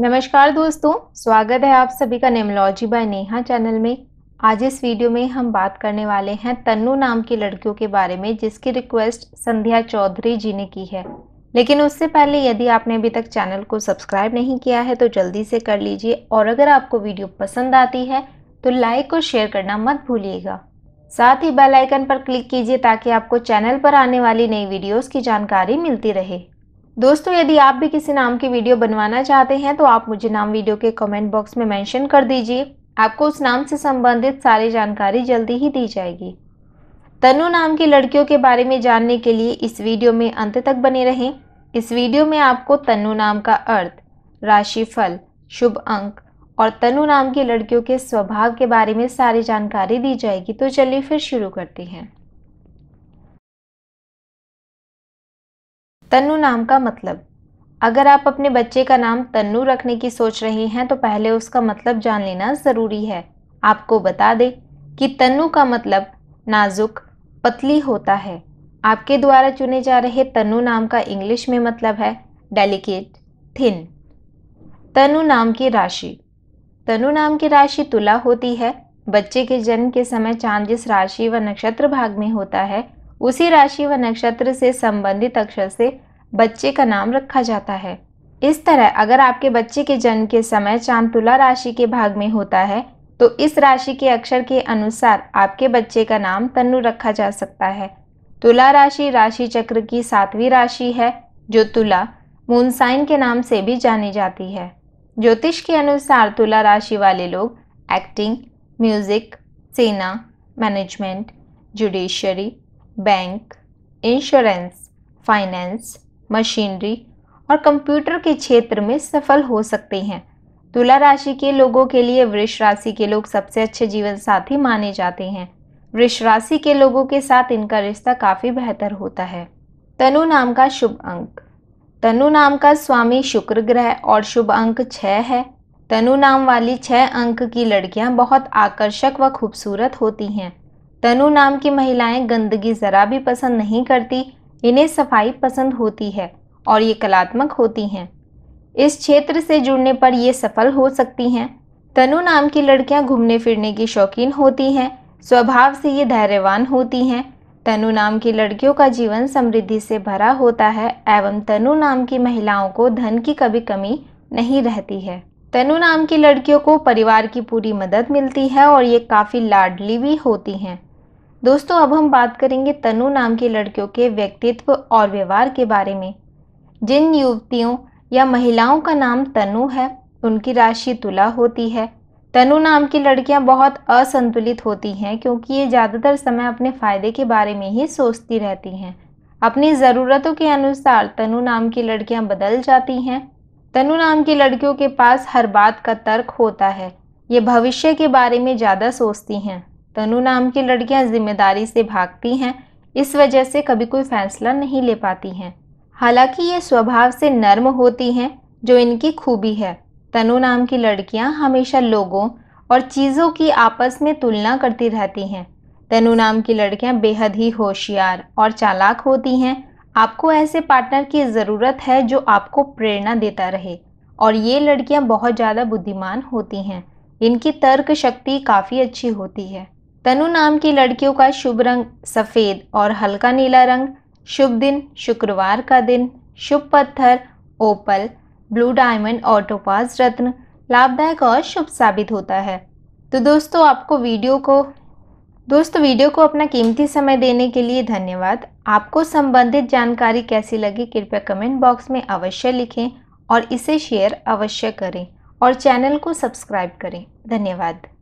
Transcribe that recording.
नमस्कार दोस्तों स्वागत है आप सभी का नेमोलॉजी बाय नेहा चैनल में आज इस वीडियो में हम बात करने वाले हैं तन्नू नाम की लड़कियों के बारे में जिसकी रिक्वेस्ट संध्या चौधरी जी ने की है लेकिन उससे पहले यदि आपने अभी तक चैनल को सब्सक्राइब नहीं किया है तो जल्दी से कर लीजिए और अगर आपको वीडियो पसंद आती है तो लाइक और शेयर करना मत भूलिएगा साथ ही बेल आइकन पर क्लिक कीजिए ताकि आपको चैनल पर आने वाली नई वीडियोस की जानकारी मिलती रहे दोस्तों यदि आप भी किसी नाम की वीडियो बनवाना चाहते हैं तो आप मुझे नाम वीडियो के कमेंट बॉक्स में मेंशन कर दीजिए आपको उस नाम से संबंधित सारी जानकारी जल्दी ही दी जाएगी तनु नाम की लड़कियों के बारे में जानने के लिए इस वीडियो में अंत तक बने रहें इस वीडियो में आपको तनु नाम का अर्थ राशिफल शुभ अंक और तनु नाम की लड़कियों के स्वभाव के बारे में सारी जानकारी दी जाएगी तो चलिए फिर शुरू करते हैं तनु नाम का मतलब अगर आप अपने बच्चे का नाम तनु रखने की सोच रहे हैं तो पहले उसका मतलब जान लेना ज़रूरी है आपको बता दें कि तनु का मतलब नाजुक पतली होता है आपके द्वारा चुने जा रहे तनु नाम का इंग्लिश में मतलब है डेलिकेट थिन तनु नाम की राशि तनु नाम की राशि तुला होती है बच्चे के जन्म के समय चांद जिस राशि व नक्षत्र भाग में होता है उसी राशि व नक्षत्र से संबंधित अक्षर से बच्चे का नाम रखा जाता है इस तरह अगर आपके बच्चे के जन्म के समय चांद तुला राशि के भाग में होता है तो इस राशि के अक्षर के अनुसार आपके बच्चे का नाम तनु रखा जा सकता है तुला राशि राशि चक्र की सातवीं राशि है जो तुला मूनसाइन के नाम से भी जानी जाती है ज्योतिष के अनुसार तुला राशि वाले लोग एक्टिंग म्यूज़िक सेना management judiciary bank insurance finance machinery और कंप्यूटर के क्षेत्र में सफल हो सकते हैं तुला राशि के लोगों के लिए वृष राशि के लोग सबसे अच्छे जीवन साथी माने जाते हैं वृष राशि के लोगों के साथ इनका रिश्ता काफ़ी बेहतर होता है तनु नाम का शुभ अंक तनु नाम का स्वामी शुक्र ग्रह और शुभ अंक छः है तनु नाम वाली छः अंक की लड़कियां बहुत आकर्षक व खूबसूरत होती हैं तनु नाम की महिलाएं गंदगी ज़रा भी पसंद नहीं करती इन्हें सफाई पसंद होती है और ये कलात्मक होती हैं इस क्षेत्र से जुड़ने पर ये सफल हो सकती हैं तनु नाम की लड़कियां घूमने फिरने की शौकीन होती हैं स्वभाव से ये धैर्यवान होती हैं तनु नाम की लड़कियों का जीवन समृद्धि से भरा होता है एवं तनु नाम की महिलाओं को धन की कभी कमी नहीं रहती है तनु नाम की लड़कियों को परिवार की पूरी मदद मिलती है और ये काफ़ी लाडली भी होती हैं दोस्तों अब हम बात करेंगे तनु नाम की लड़कियों के व्यक्तित्व और व्यवहार के बारे में जिन युवतियों या महिलाओं का नाम तनु है उनकी राशि तुला होती है तनु नाम की लड़कियां बहुत असंतुलित होती हैं क्योंकि ये ज़्यादातर समय अपने फ़ायदे के बारे में ही सोचती रहती हैं अपनी ज़रूरतों के अनुसार तनु नाम की लड़कियां बदल जाती हैं तनु नाम की लड़कियों के पास हर बात का तर्क होता है ये भविष्य के बारे में ज़्यादा सोचती हैं तनु नाम की लड़कियां जिम्मेदारी से भागती हैं इस वजह से कभी कोई फैसला नहीं ले पाती हैं हालांकि ये स्वभाव से नर्म होती हैं जो इनकी खूबी है तनु नाम की लड़कियां हमेशा लोगों और चीज़ों की आपस में तुलना करती रहती हैं तनु नाम की लड़कियां बेहद ही होशियार और चालाक होती हैं आपको ऐसे पार्टनर की ज़रूरत है जो आपको प्रेरणा देता रहे और ये लड़कियां बहुत ज़्यादा बुद्धिमान होती हैं इनकी तर्क शक्ति काफ़ी अच्छी होती है तनु नाम की लड़कियों का शुभ रंग सफ़ेद और हल्का नीला रंग शुभ दिन शुक्रवार का दिन शुभ पत्थर ओपल ब्लू डायमंड और टोपाज रत्न लाभदायक और शुभ साबित होता है तो दोस्तों आपको वीडियो को दोस्तों वीडियो को अपना कीमती समय देने के लिए धन्यवाद आपको संबंधित जानकारी कैसी लगी कृपया कमेंट बॉक्स में अवश्य लिखें और इसे शेयर अवश्य करें और चैनल को सब्सक्राइब करें धन्यवाद